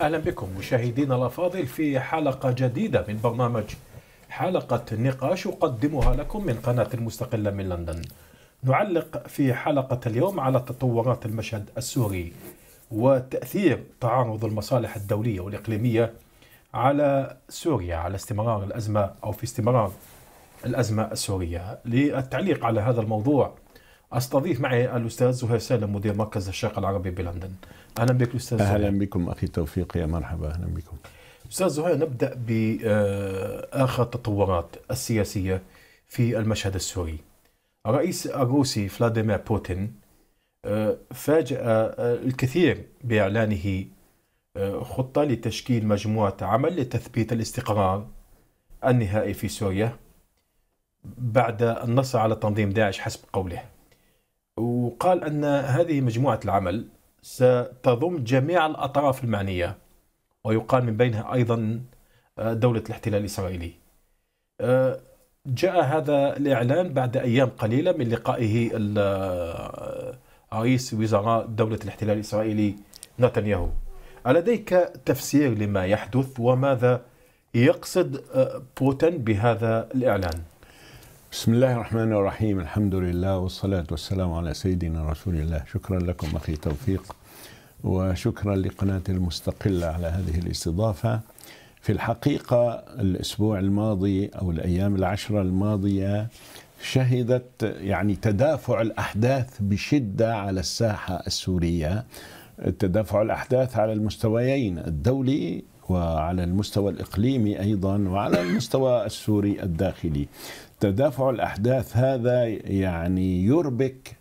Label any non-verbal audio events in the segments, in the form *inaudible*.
اهلا بكم مشاهدينا الافاضل في حلقه جديده من برنامج حلقه نقاش اقدمها لكم من قناه المستقله من لندن. نعلق في حلقه اليوم على تطورات المشهد السوري وتاثير تعارض المصالح الدوليه والاقليميه على سوريا على استمرار الازمه او في استمرار الازمه السوريه. للتعليق على هذا الموضوع استضيف معي الاستاذ زهير سالم مدير مركز الشرق العربي بلندن. اهلا بك استاذ اهلا زهير. بكم اخي توفيق يا مرحبا اهلا بكم استاذ زهير نبدا باخر آه، التطورات السياسيه في المشهد السوري الرئيس الروسي فلاديمير بوتين آه، فاجأ آه، الكثير باعلانه خطه لتشكيل مجموعه عمل لتثبيت الاستقرار النهائي في سوريا بعد النصر على تنظيم داعش حسب قوله وقال ان هذه مجموعه العمل ستضم جميع الأطراف المعنية ويقال من بينها أيضا آه، دولة الاحتلال الإسرائيلي آه، جاء هذا الإعلان بعد أيام قليلة من لقائه آه، رئيس وزراء دولة الاحتلال الإسرائيلي نتنياهو ألديك تفسير لما يحدث وماذا يقصد بوتين بهذا الإعلان؟ بسم الله الرحمن الرحيم الحمد لله والصلاة والسلام على سيدنا رسول الله شكرا لكم أخي توفيق وشكرا لقناة المستقلة على هذه الاستضافة في الحقيقة الأسبوع الماضي أو الأيام العشرة الماضية شهدت يعني تدافع الأحداث بشدة على الساحة السورية تدافع الأحداث على المستويين الدولي وعلى المستوى الإقليمي أيضا وعلى المستوى السوري الداخلي تدافع الأحداث هذا يعني يربك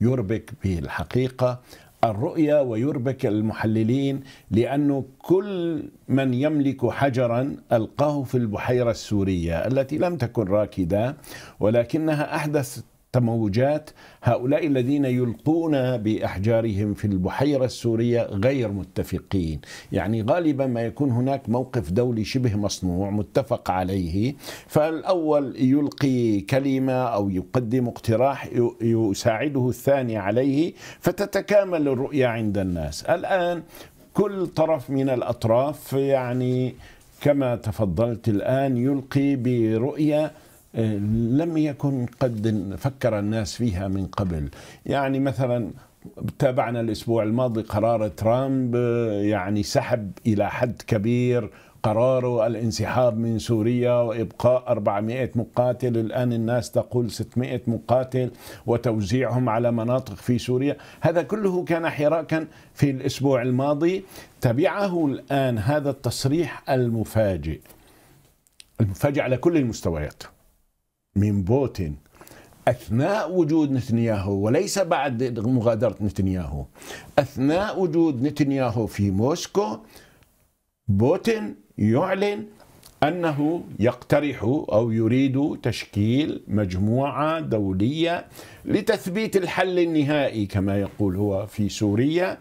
يربك بالحقيقة الرؤية ويربك المحللين لأنه كل من يملك حجرا ألقاه في البحيرة السورية التي لم تكن راكدة ولكنها أحدثت تموجات هؤلاء الذين يلقون باحجارهم في البحيره السوريه غير متفقين، يعني غالبا ما يكون هناك موقف دولي شبه مصنوع متفق عليه، فالاول يلقي كلمه او يقدم اقتراح يساعده الثاني عليه فتتكامل الرؤيه عند الناس، الان كل طرف من الاطراف يعني كما تفضلت الان يلقي برؤيه آه، لم يكن قد فكر الناس فيها من قبل يعني مثلا تابعنا الاسبوع الماضي قرار ترامب آه، يعني سحب الى حد كبير قراره الانسحاب من سوريا وابقاء 400 مقاتل الان الناس تقول 600 مقاتل وتوزيعهم على مناطق في سوريا هذا كله كان حراكا في الاسبوع الماضي تبعه الان هذا التصريح المفاجئ المفاجئ على كل المستويات من بوتين أثناء وجود نتنياهو وليس بعد مغادرة نتنياهو أثناء وجود نتنياهو في موسكو بوتين يعلن أنه يقترح أو يريد تشكيل مجموعة دولية لتثبيت الحل النهائي كما يقول هو في سوريا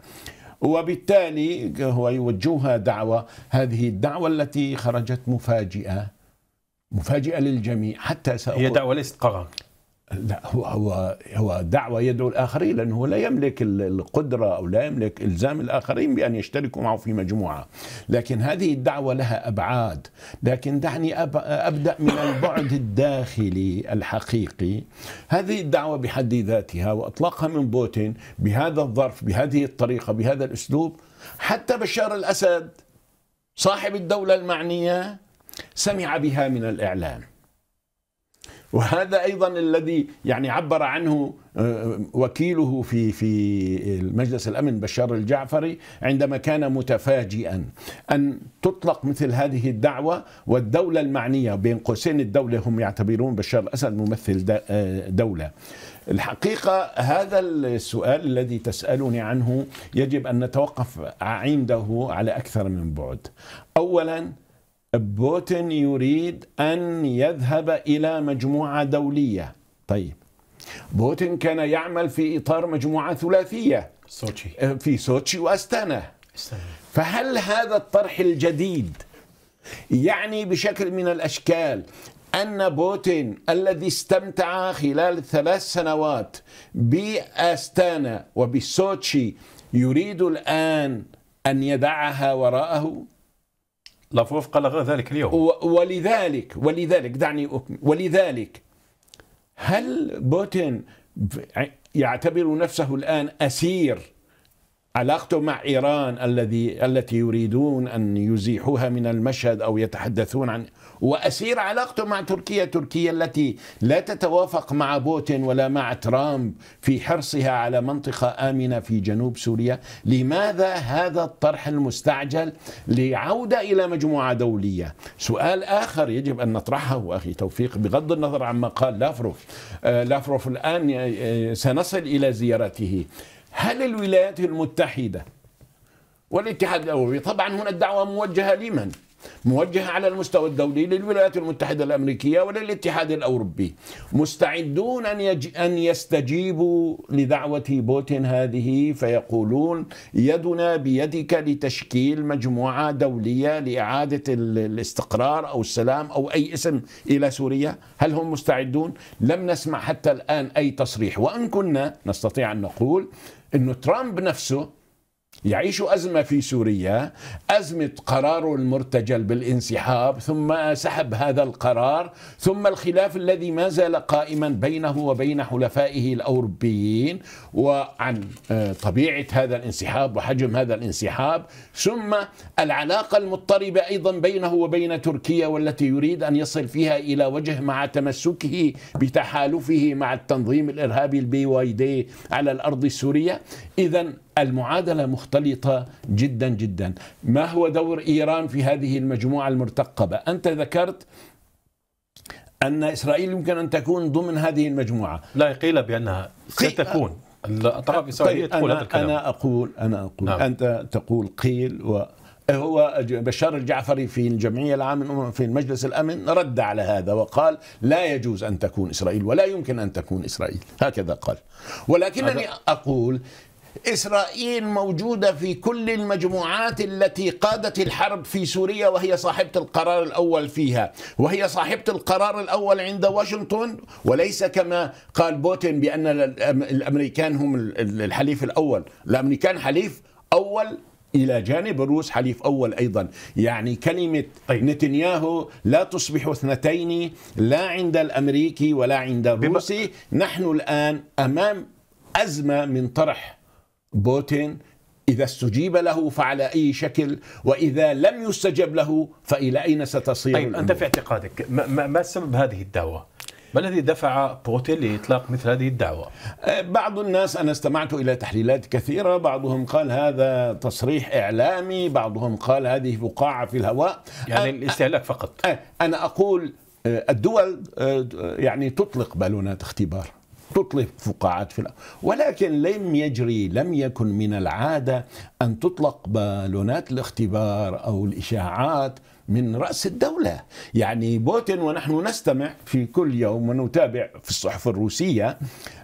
وبالتالي هو يوجهها دعوة هذه الدعوة التي خرجت مفاجئة مفاجئه للجميع حتى سأقول هي دعوه ليست قرار لا هو هو هو دعوه يدعو الاخرين لانه لا يملك القدره او لا يملك الزام الاخرين بان يشتركوا معه في مجموعه، لكن هذه الدعوه لها ابعاد، لكن دعني ابدا من البعد الداخلي الحقيقي، هذه الدعوه بحد ذاتها واطلاقها من بوتين بهذا الظرف بهذه الطريقه بهذا الاسلوب حتى بشار الاسد صاحب الدوله المعنيه سمع بها من الإعلام وهذا ايضا الذي يعني عبر عنه آه، وكيله في في مجلس الامن بشار الجعفري عندما كان متفاجئا ان تطلق مثل هذه الدعوه والدوله المعنيه بين قوسين الدوله هم يعتبرون بشار الاسد ممثل آه، دوله. الحقيقه هذا السؤال الذي تسالني عنه يجب ان نتوقف عنده على اكثر من بعد. اولا بوتين يريد أن يذهب إلى مجموعة دولية طيب بوتين كان يعمل في إطار مجموعة ثلاثية سوتشي أه، في سوتشي وأستانا فهل هذا الطرح الجديد يعني بشكل من الأشكال أن بوتين الذي استمتع خلال ثلاث سنوات بأستانا وبسوتشي يريد الآن أن يدعها وراءه لافروف قال ذلك اليوم ولذلك ولذلك دعني أكمل ولذلك هل بوتين يعتبر نفسه الآن أسير علاقته مع ايران الذي التي يريدون ان يزيحوها من المشهد او يتحدثون عن واسير علاقته مع تركيا، تركيا التي لا تتوافق مع بوتين ولا مع ترامب في حرصها على منطقه امنه في جنوب سوريا، لماذا هذا الطرح المستعجل لعوده الى مجموعه دوليه؟ سؤال اخر يجب ان نطرحه اخي توفيق بغض النظر عما قال لافروف، آه، لافروف الان آه، آه، سنصل الى زيارته. هل الولايات المتحدة والاتحاد الأوروبي طبعا هنا الدعوة موجهة لمن؟ موجهة على المستوى الدولي للولايات المتحدة الأمريكية وللاتحاد الأوروبي مستعدون أن, يج... أن يستجيبوا لدعوة بوتين هذه فيقولون يدنا بيدك لتشكيل مجموعة دولية لإعادة الاستقرار أو السلام أو أي اسم إلى سوريا هل هم مستعدون؟ لم نسمع حتى الآن أي تصريح وإن كنا نستطيع أن نقول أن ترامب نفسه يعيش أزمة في سوريا أزمة قرار المرتجل بالانسحاب ثم سحب هذا القرار ثم الخلاف الذي ما زال قائما بينه وبين حلفائه الأوروبيين وعن آه، طبيعة هذا الانسحاب وحجم هذا الانسحاب ثم العلاقة المضطربة أيضا بينه وبين تركيا والتي يريد أن يصل فيها إلى وجه مع تمسكه بتحالفه مع التنظيم الإرهابي البي واي دي على الأرض السورية إذا المعادله مختلطه جدا جدا ما هو دور ايران في هذه المجموعه المرتقبه انت ذكرت ان اسرائيل يمكن ان تكون ضمن هذه المجموعه لا قيل بانها ستكون الاطراف الاسرائيليه طيب تقول هذا الكلام انا اقول انا اقول نعم. انت تقول قيل و هو بشار الجعفري في الجمعيه العامه في المجلس الامن رد على هذا وقال لا يجوز ان تكون اسرائيل ولا يمكن ان تكون اسرائيل هكذا قال ولكنني اقول إسرائيل موجودة في كل المجموعات التي قادت الحرب في سوريا وهي صاحبة القرار الأول فيها وهي صاحبة القرار الأول عند واشنطن وليس كما قال بوتين بأن الأمريكان هم الحليف الأول الأمريكان حليف أول الى جانب الروس حليف اول ايضا يعني كلمه طيب. نتنياهو لا تصبح اثنتين لا عند الامريكي ولا عند الروسي بم... نحن الان امام ازمه من طرح بوتين إذا استجيب له فعلى أي شكل وإذا لم يستجب له فإلى أين ستصير طيب أنت في اعتقادك ما, ما سبب هذه الدعوة؟ ما الذي دفع بوتين لإطلاق مثل هذه الدعوة؟ أه، بعض الناس أنا استمعت إلى تحليلات كثيرة بعضهم قال هذا تصريح إعلامي بعضهم قال هذه فقاعة في الهواء يعني أه، الاستهلاك فقط أه، أنا أقول الدول يعني تطلق بالونات اختبار تطلق فقاعات في الأرض. ولكن لم يجري لم يكن من العادة أن تطلق بالونات الاختبار أو الإشاعات من رأس الدولة يعني بوتين ونحن نستمع في كل يوم ونتابع في الصحف الروسية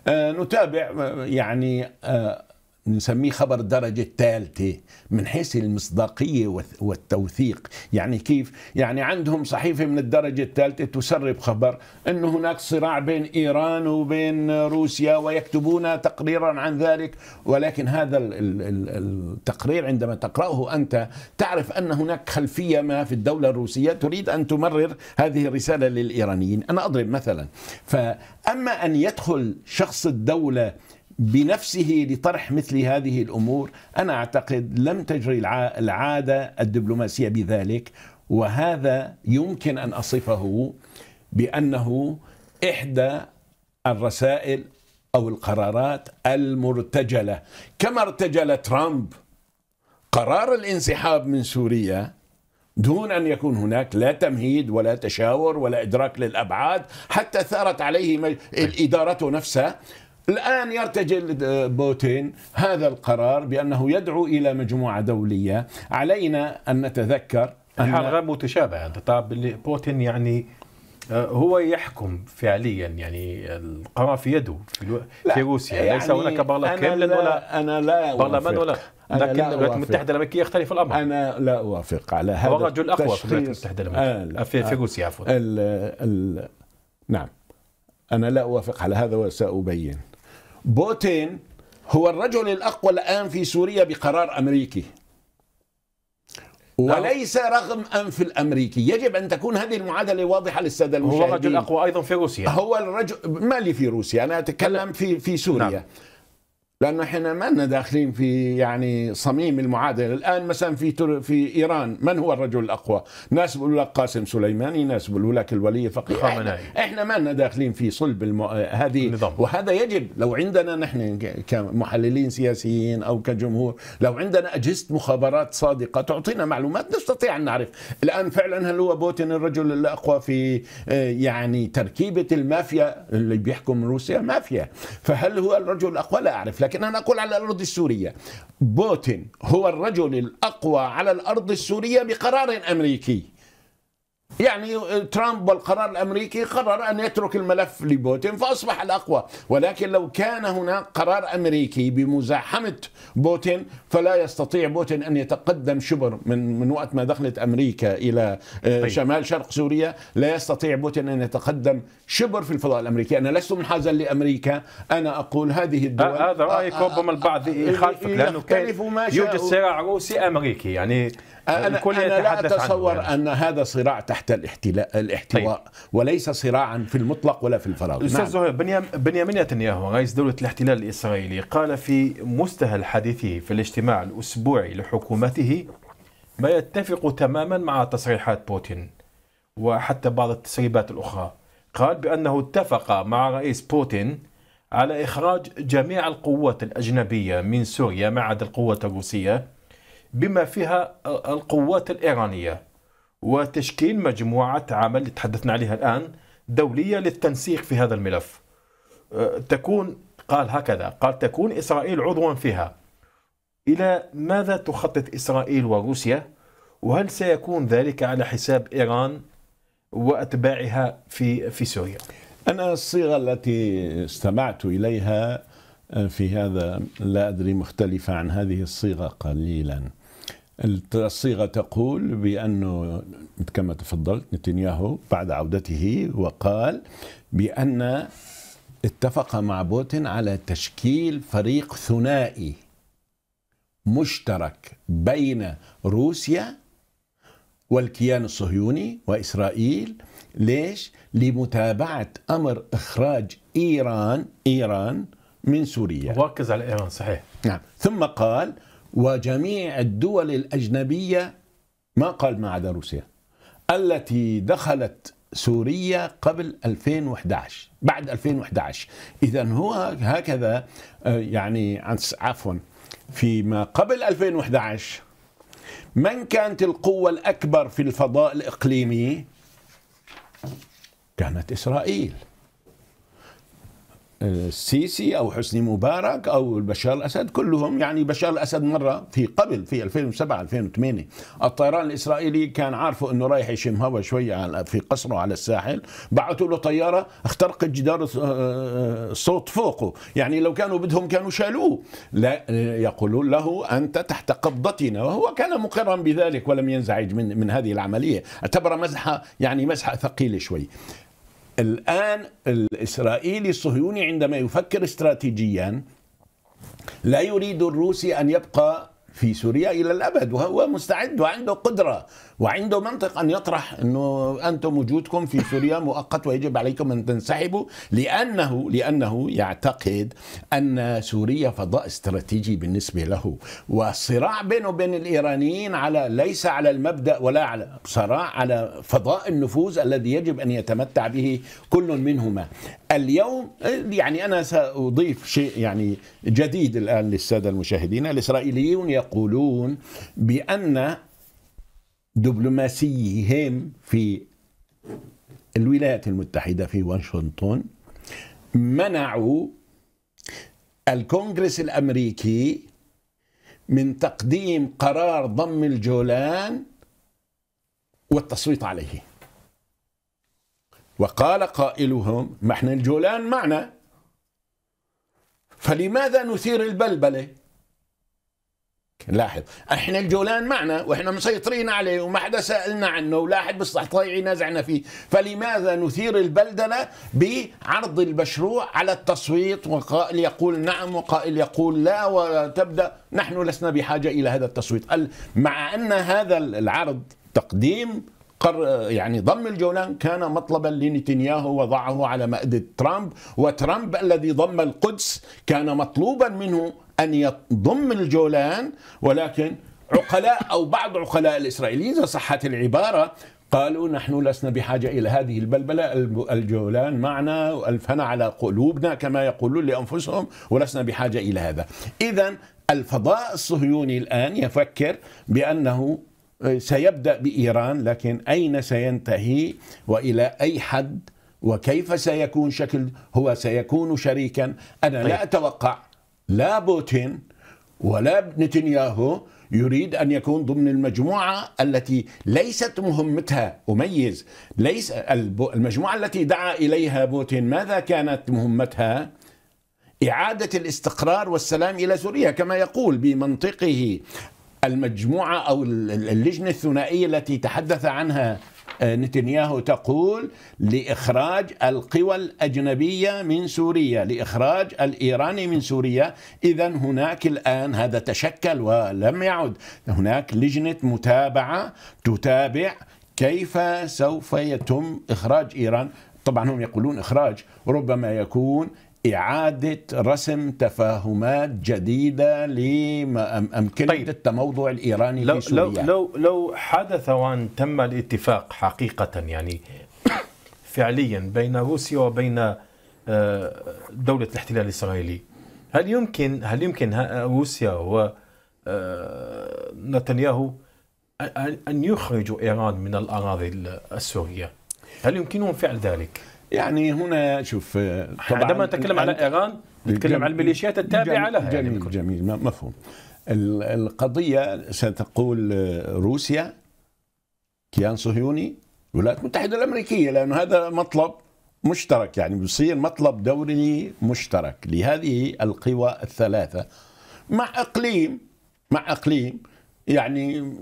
آه، نتابع آه، يعني آه، نسميه خبر الدرجة الثالثة من حيث المصداقية والتوثيق يعني كيف يعني عندهم صحيفة من الدرجة الثالثة تسرب خبر أن هناك صراع بين إيران وبين روسيا ويكتبون تقريرا عن ذلك ولكن هذا التقرير عندما تقرأه أنت تعرف أن هناك خلفية ما في الدولة الروسية تريد أن تمرر هذه الرسالة للإيرانيين أنا أضرب مثلا فأما أن يدخل شخص الدولة بنفسه لطرح مثل هذه الامور انا اعتقد لم تجري العاده الدبلوماسيه بذلك وهذا يمكن ان اصفه بانه احدى الرسائل او القرارات المرتجله كما ارتجل ترامب قرار الانسحاب من سوريا دون ان يكون هناك لا تمهيد ولا تشاور ولا ادراك للابعاد حتى ثارت عليه الاداره نفسها الآن يرتجل آه، بوتين هذا القرار بأنه يدعو إلى مجموعة دولية علينا أن نتذكر أن الحال غير متشابهة طيب بوتين يعني آه، هو يحكم فعليا يعني القرار في يده في, الو... في روسيا يعني ليس هناك برلمان كامل ولا انا لا برلمان ولا لكن الولايات المتحده الامريكيه يختلف الامر انا لا اوافق على هذا هو الرجل الاقوى في الولايات المتحده الامريكيه آه، في, في روسيا عفوا نعم انا لا اوافق على هذا وسابين بوتين هو الرجل الأقوى الآن في سوريا بقرار أمريكي نعم. وليس رغم أنف الأمريكي يجب أن تكون هذه المعادلة واضحة للسادة المشاهدين هو الرجل الأقوى أيضا في روسيا هو الرجل ما لي في روسيا أنا أتكلم في, في سوريا نعم. لانه احنا ما لنا داخلين في يعني صميم المعادله، الان مثلا في في ايران من هو الرجل الاقوى؟ ناس بيقولوا لك قاسم سليماني، ناس بيقولوا لك الولي فقيه احنا, احنا ما لنا داخلين في صلب الم... هذه النظام. وهذا يجب لو عندنا نحن كمحللين سياسيين او كجمهور، لو عندنا اجهزه مخابرات صادقه تعطينا معلومات نستطيع ان نعرف، الان فعلا هل هو بوتين الرجل الاقوى في آه، يعني تركيبه المافيا اللي بيحكم روسيا مافيا، فهل هو الرجل الاقوى؟ لا اعرف لكن أنا أقول على الأرض السورية بوتين هو الرجل الأقوى على الأرض السورية بقرار أمريكي يعني آه، ترامب والقرار الامريكي قرر ان يترك الملف لبوتين فاصبح الاقوى ولكن لو كان هناك قرار امريكي بمزاحمه بوتين فلا يستطيع بوتين ان يتقدم شبر من من وقت ما دخلت امريكا الى آه، طيب. شمال شرق سوريا لا يستطيع بوتين ان يتقدم شبر في الفضاء الامريكي انا لست منحازا لامريكا انا اقول هذه آه، الدول هذا رايك ربما البعض يخالفك لانه كان يوجد صراع روسي امريكي يعني آه، أنا, الكل أنا لا أتصور عنه. يعني. أن هذا صراع تحت الاحتلاء الاحتواء طيب. وليس صراعا في المطلق ولا في الفراغ أستاذ نعم. زهير بنيامين نتنياهو رئيس دولة الاحتلال الإسرائيلي قال في مستهل حديثه في الاجتماع الأسبوعي لحكومته ما يتفق تماما مع تصريحات بوتين وحتى بعض التسريبات الأخرى قال بأنه اتفق مع رئيس بوتين على إخراج جميع القوات الأجنبية من سوريا ما عدا القوات الروسية بما فيها القوات الإيرانية وتشكيل مجموعة عمل اللي تحدثنا عليها الآن دولية للتنسيق في هذا الملف أه، تكون قال هكذا قال تكون إسرائيل عضوا فيها إلى ماذا تخطط إسرائيل وروسيا وهل سيكون ذلك على حساب إيران وأتباعها في في سوريا أنا الصيغة التي استمعت إليها آه، في هذا لا أدري مختلفة عن هذه الصيغة قليلا الصيغة تقول بأنه كما تفضلت نتنياهو بعد عودته وقال بأن اتفق مع بوتين على تشكيل فريق ثنائي مشترك بين روسيا والكيان الصهيوني وإسرائيل ليش؟ لمتابعة أمر إخراج إيران إيران من سوريا ركز على إيران صحيح نعم ثم قال وجميع الدول الأجنبية ما قال ما عدا روسيا التي دخلت سوريا قبل 2011 بعد 2011 إذا هو هكذا آه، يعني عفوا فيما قبل 2011 من كانت القوة الأكبر في الفضاء الإقليمي؟ كانت إسرائيل السيسي او حسني مبارك او بشار الاسد كلهم يعني بشار الاسد مره في قبل في 2007 2008 الطيران الاسرائيلي كان عارفه انه رايح يشم هوا شويه في قصره على الساحل بعثوا له طياره اخترقت جدار الصوت آه، آه، فوقه يعني لو كانوا بدهم كانوا شالوه لا آه، يقولون له انت تحت قبضتنا وهو كان مقرا بذلك ولم ينزعج من من هذه العمليه اعتبر مزحه يعني مزحه ثقيله شوي الآن الإسرائيلي الصهيوني عندما يفكر استراتيجيا لا يريد الروسي أن يبقى في سوريا إلى الأبد وهو مستعد وعنده قدرة وعنده منطق ان يطرح انه انتم وجودكم في سوريا مؤقت ويجب عليكم ان تنسحبوا لانه لانه يعتقد ان سوريا فضاء استراتيجي بالنسبه له والصراع بينه وبين الايرانيين على ليس على المبدا ولا على صراع على فضاء النفوذ الذي يجب ان يتمتع به كل منهما اليوم يعني انا ساضيف شيء يعني جديد الان للساده المشاهدين الاسرائيليون يقولون بان دبلوماسيهم في الولايات المتحدة في واشنطن منعوا الكونغرس الأمريكي من تقديم قرار ضم الجولان والتصويت عليه وقال قائلهم ما احنا الجولان معنا فلماذا نثير البلبله لاحظ احنا الجولان معنا واحنا مسيطرين عليه وما حدا سالنا عنه ولا حد بيستطيع طيب ينازعنا فيه فلماذا نثير البلدنه بعرض المشروع على التصويت وقائل يقول نعم وقائل يقول لا وتبدا نحن لسنا بحاجه الى هذا التصويت مع ان هذا العرض تقديم قر يعني ضم الجولان كان مطلبا لنتنياهو وضعه على مائدة ترامب وترامب الذي ضم القدس كان مطلوبا منه أن يضم الجولان ولكن عقلاء أو بعض عقلاء الإسرائيليين إذا صحت العبارة قالوا نحن لسنا بحاجة إلى هذه البلبلة الجولان معنا ألفنا على قلوبنا كما يقولون لأنفسهم ولسنا بحاجة إلى هذا إذا الفضاء الصهيوني الآن يفكر بأنه سيبدأ بإيران لكن أين سينتهي وإلى أي حد وكيف سيكون شكل هو سيكون شريكا أنا طيب. لا أتوقع لا بوتين ولا نتنياهو يريد أن يكون ضمن المجموعة التي ليست مهمتها أميز ليس المجموعة التي دعا إليها بوتين ماذا كانت مهمتها إعادة الاستقرار والسلام إلى سوريا كما يقول بمنطقه المجموعة أو اللجنة الثنائية التي تحدث عنها آه، نتنياهو تقول لإخراج القوى الأجنبية من سوريا لإخراج الإيراني من سوريا إذا هناك الآن هذا تشكل ولم يعد هناك لجنة متابعة تتابع كيف سوف يتم إخراج إيران طبعا هم يقولون إخراج ربما يكون إعادة رسم تفاهمات جديدة لأمكنة طيب. التموضع الإيراني لو في سوريا لو, لو, لو حدث وأن تم الاتفاق حقيقة يعني فعليا بين روسيا وبين آه، دولة الاحتلال الإسرائيلي هل يمكن هل يمكن روسيا ونتنياهو آه، أن يخرجوا إيران من الأراضي السورية؟ هل يمكنهم فعل ذلك؟ يعني هنا شوف آه، طبعا عندما نتكلم على ايران نتكلم عن الميليشيات التابعه لها جميل يعني جميل مفهوم القضيه ستقول آه، روسيا كيان صهيوني الولايات المتحده الامريكيه لانه هذا مطلب مشترك يعني بصير مطلب دولي مشترك لهذه القوى الثلاثه مع اقليم مع اقليم يعني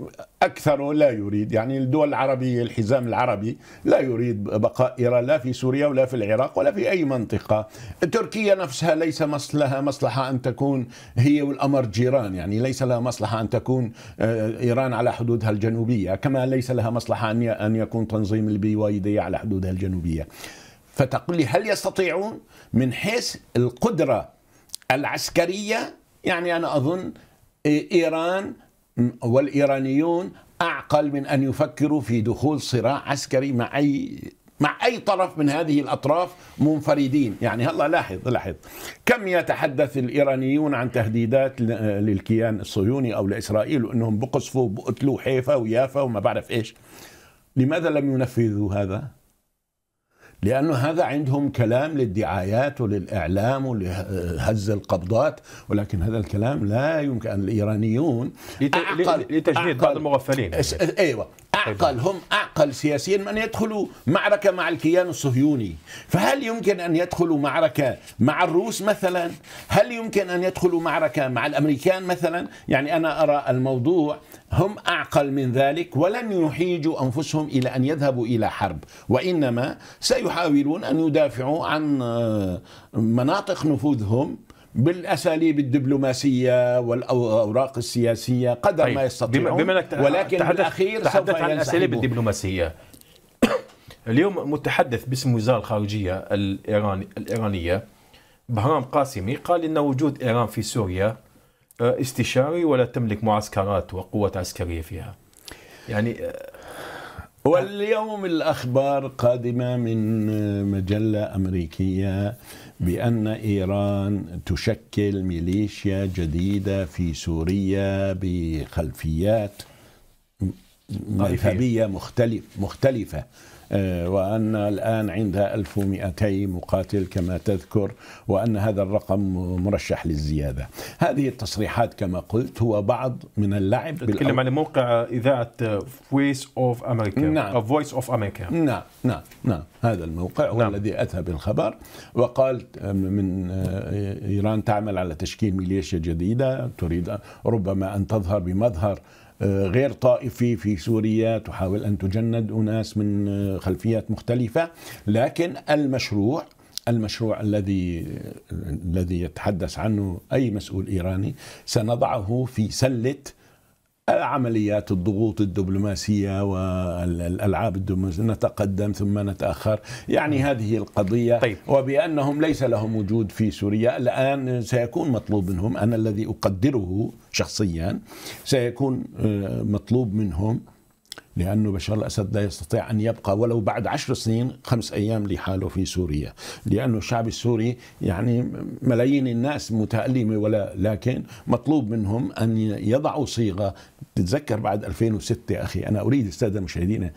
أكثر لا يريد يعني الدول العربية الحزام العربي لا يريد بقاء إيران لا في سوريا ولا في العراق ولا في أي منطقة تركيا نفسها ليس لها مصلحة أن تكون هي والأمر جيران يعني ليس لها مصلحة أن تكون آه، إيران على حدودها الجنوبية كما ليس لها مصلحة أن يكون تنظيم البي واي دي على حدودها الجنوبية فتقول لي هل يستطيعون من حيث القدرة العسكرية يعني أنا أظن آه، إيران والايرانيون اعقل من ان يفكروا في دخول صراع عسكري مع اي مع اي طرف من هذه الاطراف منفردين، يعني هلا لاحظ لاحظ كم يتحدث الايرانيون عن تهديدات للكيان الصهيوني او لاسرائيل وانهم بقصفوا بقتلوا حيفا ويافا وما بعرف ايش. لماذا لم ينفذوا هذا؟ لأنه هذا عندهم كلام للدعايات وللإعلام ولهز القبضات ولكن هذا الكلام لا يمكن الإيرانيون لتجنيد بعض المغفلين أيوة أعقل هم أعقل سياسيا من أن يدخلوا معركة مع الكيان الصهيوني فهل يمكن أن يدخلوا معركة مع الروس مثلا هل يمكن أن يدخلوا معركة مع الأمريكان مثلا يعني أنا أرى الموضوع هم أعقل من ذلك ولن يحيجوا أنفسهم إلى أن يذهبوا إلى حرب وإنما سيحاولون أن يدافعوا عن آه، مناطق نفوذهم بالاساليب الدبلوماسيه والاوراق السياسيه قدر طيب. ما يستطيعون بما انك ولكن تحدث الاخير تحدث عن الاساليب الدبلوماسيه *coughs* اليوم متحدث باسم وزاره الخارجيه الايراني الايرانيه بهرام قاسمي قال ان وجود ايران في سوريا آه، استشاري ولا تملك معسكرات وقوات عسكريه فيها يعني آه، آه، واليوم الاخبار قادمه من مجله امريكيه بأن إيران تشكل ميليشيا جديدة في سوريا بخلفيات مذهبية مختلفة آه، وأن الآن عندها 1200 مقاتل كما تذكر وأن هذا الرقم مرشح للزيادة هذه التصريحات كما قلت هو بعض من اللعب تتكلم عن موقع إذاعة فويس أوف أمريكا نعم فويس أوف أمريكا نعم نعم نعم هذا الموقع هو نعم. الذي أتى بالخبر وقال آه، من آه، إيران تعمل على تشكيل ميليشيا جديدة تريد ربما أن تظهر بمظهر آه، غير طائفي في سوريا تحاول أن تجند أناس من آه، خلفيات مختلفة لكن المشروع المشروع الذي الذي يتحدث عنه أي مسؤول إيراني سنضعه في سلة عمليات الضغوط الدبلوماسية والألعاب الدبلوماسية نتقدم ثم نتأخر يعني هذه القضية طيب. وبأنهم ليس لهم وجود في سوريا الآن سيكون مطلوب منهم أنا الذي أقدره شخصيا سيكون آه، مطلوب منهم لأنه بشار الأسد لا يستطيع أن يبقى ولو بعد عشر سنين خمس أيام لحاله في سوريا لأنه الشعب السوري يعني ملايين الناس متألمة ولا لكن مطلوب منهم أن يضعوا صيغة تتذكر بعد 2006 أخي أنا أريد أستاذ المشاهدين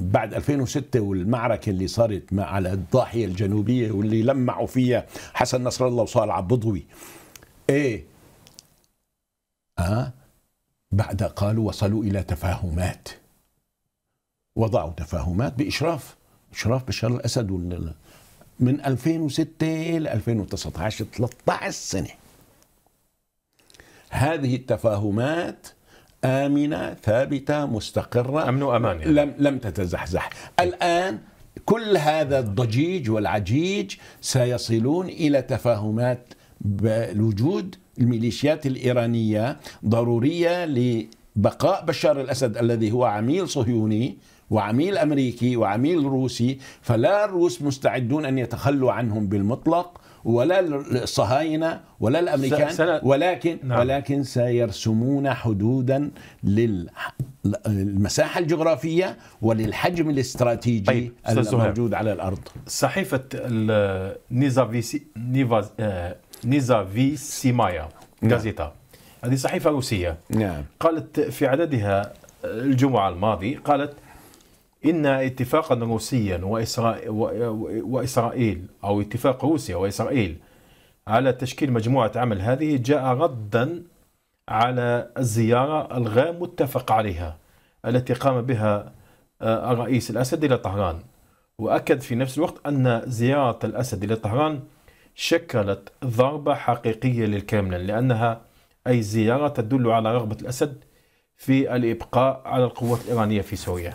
بعد 2006 والمعركة اللي صارت مع على الضاحية الجنوبية واللي لمعوا فيها حسن نصر الله وصالح عبدوي ايه اه بعد قالوا وصلوا إلى تفاهمات وضعوا تفاهمات بإشراف إشراف بشار الأسد من 2006 ل 2019 13 سنة هذه التفاهمات آمنة ثابتة مستقرة أمن وأمان يعني. لم لم تتزحزح الآن كل هذا الضجيج والعجيج سيصلون إلى تفاهمات بوجود الميليشيات الإيرانية ضرورية لبقاء بشار الأسد الذي هو عميل صهيوني وعميل أمريكي وعميل روسي فلا الروس مستعدون أن يتخلوا عنهم بالمطلق ولا الصهاينه ولا الامريكان ولكن نعم. ولكن سيرسمون حدودا للمساحه الجغرافيه وللحجم الاستراتيجي طيب. الموجود على الارض صحيفه نيزافيسي نيفاز آه، نيزافي سيمايا نعم. هذه صحيفه روسيه نعم قالت في عددها آه، الجمعه الماضي قالت إن اتفاقا روسيا وإسرائيل أو اتفاق روسيا وإسرائيل على تشكيل مجموعة عمل هذه جاء ردا على الزيارة الغير متفق عليها التي قام بها آه، الرئيس الأسد إلى طهران وأكد في نفس الوقت أن زيارة الأسد إلى طهران شكلت ضربة حقيقية للكرملين لأنها أي زيارة تدل على رغبة الأسد في الإبقاء على القوات الإيرانية في سوريا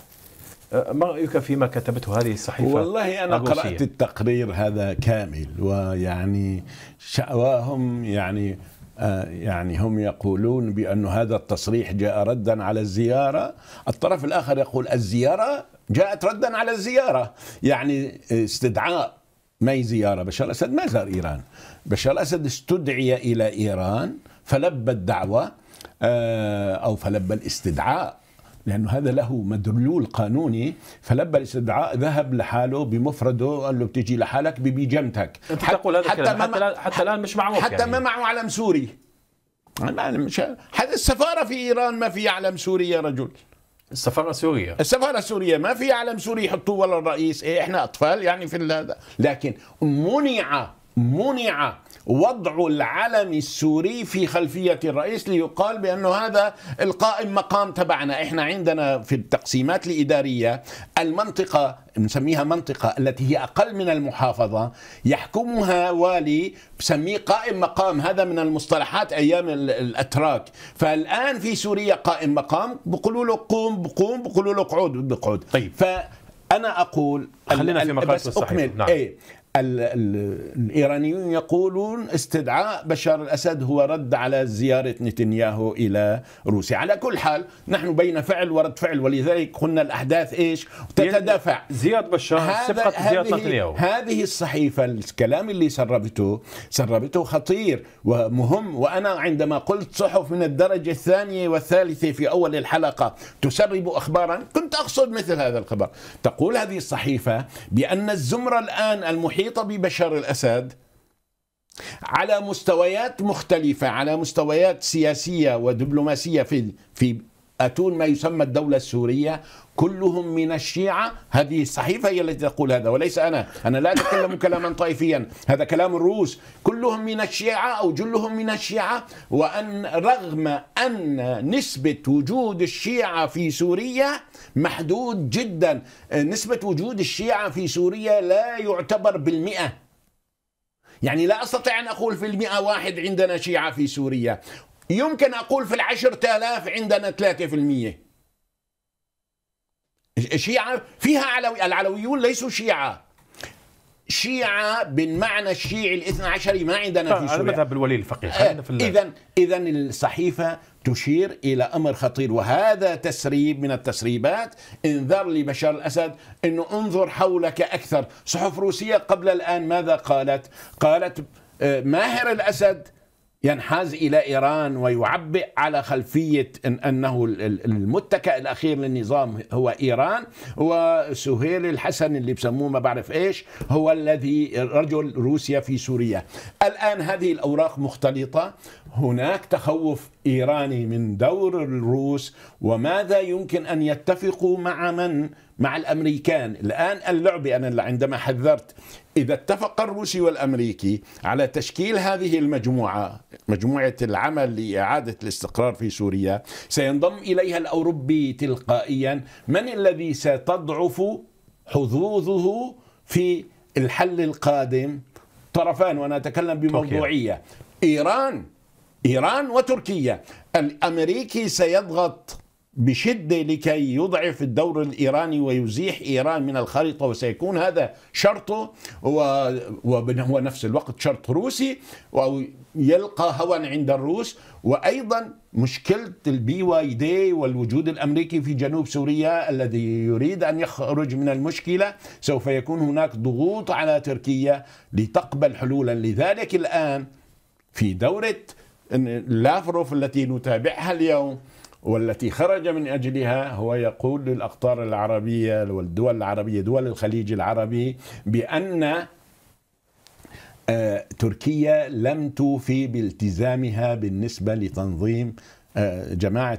ما رايك فيما كتبته هذه الصحيفه والله انا الروسية. قرات التقرير هذا كامل ويعني شأواهم يعني آه، يعني هم يقولون بأن هذا التصريح جاء ردا على الزيارة الطرف الآخر يقول الزيارة جاءت ردا على الزيارة يعني استدعاء ما هي زيارة بشار الأسد ما زار إيران بشار الأسد استدعي إلى إيران فلبى الدعوة آه، أو فلبى الاستدعاء لأنه هذا له مدلول قانوني فلبى الاستدعاء ذهب لحاله بمفرده قال له بتجي لحالك ببيجامتك حتى, هذا حتى, ما حتى, حتى الآن مش معه حتى يعني. ما معه علم سوري مش هذا السفارة في إيران ما في علم سوري يا رجل السفاره السوريه السفاره السوريه ما في علم سوري يحطوه ولا الرئيس إيه احنا اطفال يعني في هذا لكن منع منع وضع العلم السوري في خلفية الرئيس ليقال بأنه هذا القائم مقام تبعنا إحنا عندنا في التقسيمات الإدارية المنطقة نسميها منطقة التي هي أقل من المحافظة يحكمها والي بسميه قائم مقام هذا من المصطلحات أيام الأتراك فالآن في سوريا قائم مقام بقولوا له قوم بقوم بقولوا له اقعد بقعد طيب. فأنا أقول خلينا في مقالة الصحيح نعم. إيه الإيرانيون يقولون استدعاء بشار الأسد هو رد على زيارة نتنياهو إلى روسيا على كل حال نحن بين فعل ورد فعل ولذلك قلنا الأحداث إيش تتدافع زيارة بشار سبقت زيارة نتنياهو هذه الصحيفة الكلام اللي سربته سربته خطير ومهم وأنا عندما قلت صحف من الدرجة الثانية والثالثة في أول الحلقة تسرب أخبارا كنت أقصد مثل هذا الخبر تقول هذه الصحيفة بأن الزمرة الآن المحيط محيطة ببشار الأسد على مستويات مختلفة على مستويات سياسية ودبلوماسية في في أتون ما يسمى الدولة السورية كلهم من الشيعة هذه الصحيفة هي التي تقول هذا وليس أنا أنا لا أتكلم *coughs* كلاما طائفيا هذا كلام الروس كلهم من الشيعة أو جلهم من الشيعة وأن رغم أن نسبة وجود الشيعة في سوريا محدود جدا نسبة وجود الشيعة في سوريا لا يعتبر بالمئة يعني لا أستطيع أن أقول في المئة واحد عندنا شيعة في سوريا يمكن أقول في العشرة آلاف عندنا 3% شيعة فيها علوي العلويون ليسوا شيعة شيعة بالمعنى الشيعي الاثنى عشري ما عندنا في آه، سوريا مذهب الولي الفقيه إذا آه، إذا الصحيفة تشير إلى أمر خطير وهذا تسريب من التسريبات انذر لبشار الأسد أنه انظر حولك أكثر صحف روسية قبل الآن ماذا قالت قالت آه، ماهر الأسد ينحاز إلى إيران ويعبئ على خلفية إن أنه المتكأ الأخير للنظام هو إيران وسهيل الحسن اللي بسموه ما بعرف إيش هو الذي رجل روسيا في سوريا الآن هذه الأوراق مختلطة هناك تخوف إيراني من دور الروس وماذا يمكن أن يتفقوا مع من مع الامريكان الان اللعبه انا عندما حذرت إذا اتفق الروسي والأمريكي على تشكيل هذه المجموعة مجموعة العمل لإعادة الاستقرار في سوريا سينضم إليها الأوروبي تلقائيا من الذي ستضعف حظوظه في الحل القادم طرفان وأنا أتكلم بموضوعية إيران إيران وتركيا الأمريكي سيضغط بشدة لكي يضعف الدور الإيراني ويزيح إيران من الخريطة وسيكون هذا شرطه وهو نفس الوقت شرط روسي أو يلقى هوا عند الروس وأيضا مشكلة البي واي دي والوجود الأمريكي في جنوب سوريا الذي يريد أن يخرج من المشكلة سوف يكون هناك ضغوط على تركيا لتقبل حلولا لذلك الآن في دورة لافروف التي نتابعها اليوم والتي خرج من اجلها هو يقول للاقطار العربيه والدول العربيه دول الخليج العربي بان آه، تركيا لم توفي بالتزامها بالنسبه لتنظيم آه، جماعه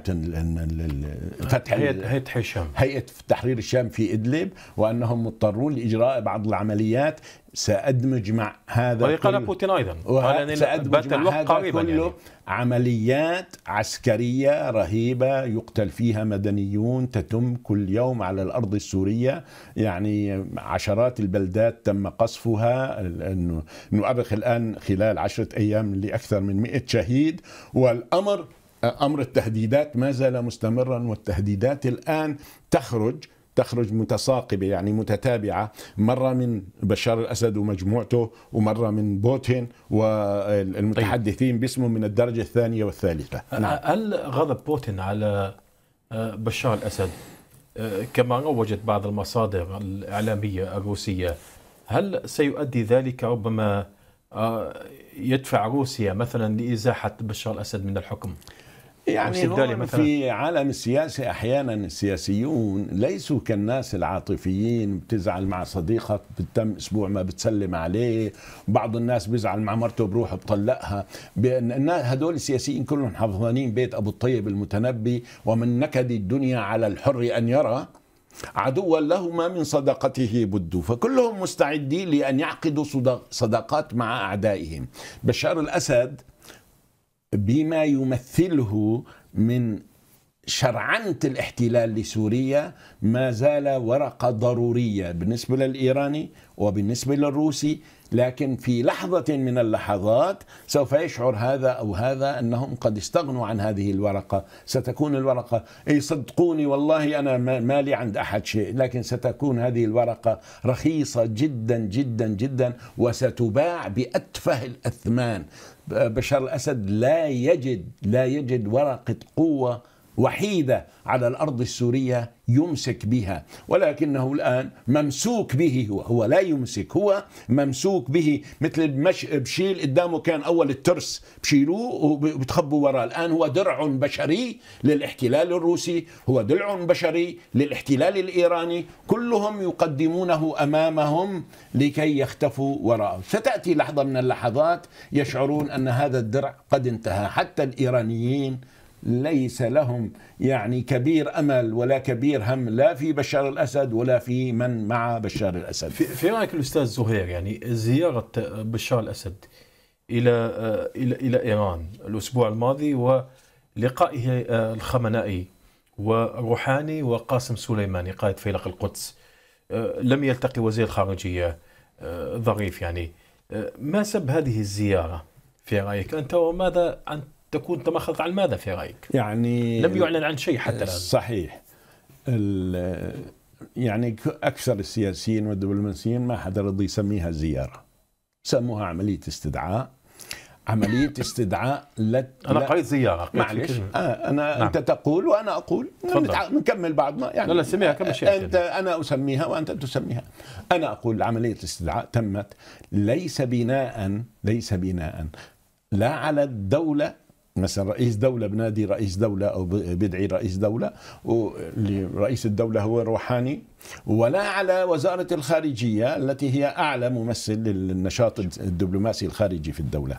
فتح هيئه الشام هيئه تحرير الشام في ادلب وانهم مضطرون لاجراء بعض العمليات سادمج مع هذا وقال بوتين ايضا قال سادمج مع هذا كله يعني. عمليات عسكريه رهيبه يقتل فيها مدنيون تتم كل يوم على الارض السوريه يعني عشرات البلدات تم قصفها انه نؤرخ الان خلال عشره ايام لاكثر من 100 شهيد والامر امر التهديدات ما زال مستمرا والتهديدات الان تخرج تخرج متساقبه يعني متتابعه مره من بشار الاسد ومجموعته ومره من بوتين والمتحدثين طيب. باسمه من الدرجه الثانيه والثالثه نعم. هل غضب بوتين على بشار الاسد كما روجت بعض المصادر الاعلاميه الروسيه هل سيؤدي ذلك ربما يدفع روسيا مثلا لازاحه بشار الاسد من الحكم؟ يعني هون في عالم السياسي احيانا السياسيون ليسوا كالناس العاطفيين بتزعل مع صديقك بتم اسبوع ما بتسلم عليه بعض الناس بيزعل مع مرته بروح بطلقها بان هدول السياسيين كلهم حفظانين بيت ابو الطيب المتنبي ومن نكد الدنيا على الحر ان يرى عدوا له ما من صداقته بد فكلهم مستعدين لان يعقدوا صداقات مع اعدائهم بشار الاسد بما يمثله من شرعنة الاحتلال لسوريا ما زال ورقة ضرورية بالنسبة للإيراني وبالنسبة للروسي لكن في لحظة من اللحظات سوف يشعر هذا أو هذا أنهم قد استغنوا عن هذه الورقة ستكون الورقة أي صدقوني والله أنا مالي عند أحد شيء لكن ستكون هذه الورقة رخيصة جدا جدا جدا وستباع بأتفه الأثمان بشار الأسد لا يجد لا يجد ورقة قوة وحيدة على الأرض السورية يمسك بها ولكنه الآن ممسوك به هو هو لا يمسك هو ممسوك به مثل المش... بشيل قدامه كان أول الترس بشيلوه وبتخبوا وراه الآن هو درع بشري للاحتلال الروسي هو درع بشري للاحتلال الإيراني كلهم يقدمونه أمامهم لكي يختفوا وراءه ستأتي لحظة من اللحظات يشعرون أن هذا الدرع قد انتهى حتى الإيرانيين ليس لهم يعني كبير امل ولا كبير هم لا في بشار الاسد ولا في من مع بشار الاسد. في, رايك الاستاذ زهير يعني زياره بشار الاسد الى آه، الى الى ايران الاسبوع الماضي ولقائه آه، الخمنائي وروحاني وقاسم سليماني قائد فيلق القدس آه، لم يلتقي وزير الخارجيه ظريف يعني ما سبب هذه الزياره في رايك انت وماذا انت تكون تمخضت عن ماذا في رايك؟ يعني لم يعلن عن شيء حتى الان صحيح يعني اكثر السياسيين والدبلوماسيين ما حدا رضي يسميها زياره سموها عمليه استدعاء عمليه *laughs* استدعاء لت انا قريت زياره معلش آه انا نعم. انت تقول وانا اقول نكمل بعضنا يعني لا لا سميها كما شئت انت يعني. انا اسميها وانت تسميها انا اقول عمليه الاستدعاء تمت ليس بناء ليس بناء لا على الدوله مثلا رئيس دوله بنادي رئيس دوله او بدعي رئيس دوله ورئيس الدوله هو روحاني ولا على وزاره الخارجيه التي هي اعلى ممثل للنشاط الدبلوماسي الخارجي في الدوله.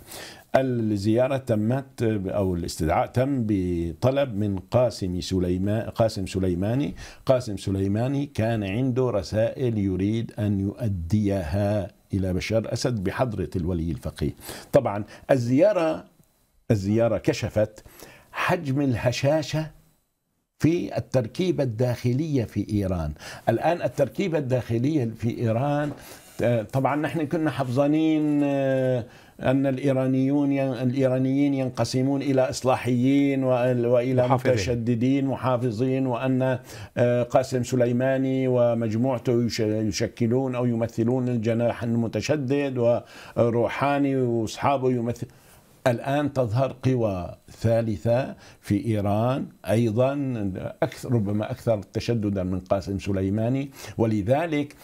الزياره تمت او الاستدعاء تم بطلب من قاسم سليمان قاسم سليماني، قاسم سليماني كان عنده رسائل يريد ان يؤديها الى بشار اسد بحضره الولي الفقيه. طبعا الزياره الزيارة كشفت حجم الهشاشة في التركيبة الداخلية في إيران الآن التركيبة الداخلية في إيران آه، طبعا نحن كنا حفظانين آه، أن الإيرانيون الإيرانيين ينقسمون إلى إصلاحيين وإلى محافظين. متشددين محافظين وأن آه، قاسم سليماني ومجموعته يشكلون أو يمثلون الجناح المتشدد وروحاني وأصحابه يمثل الآن تظهر قوى ثالثة في إيران أيضا أكثر ربما أكثر تشددا من قاسم سليماني ولذلك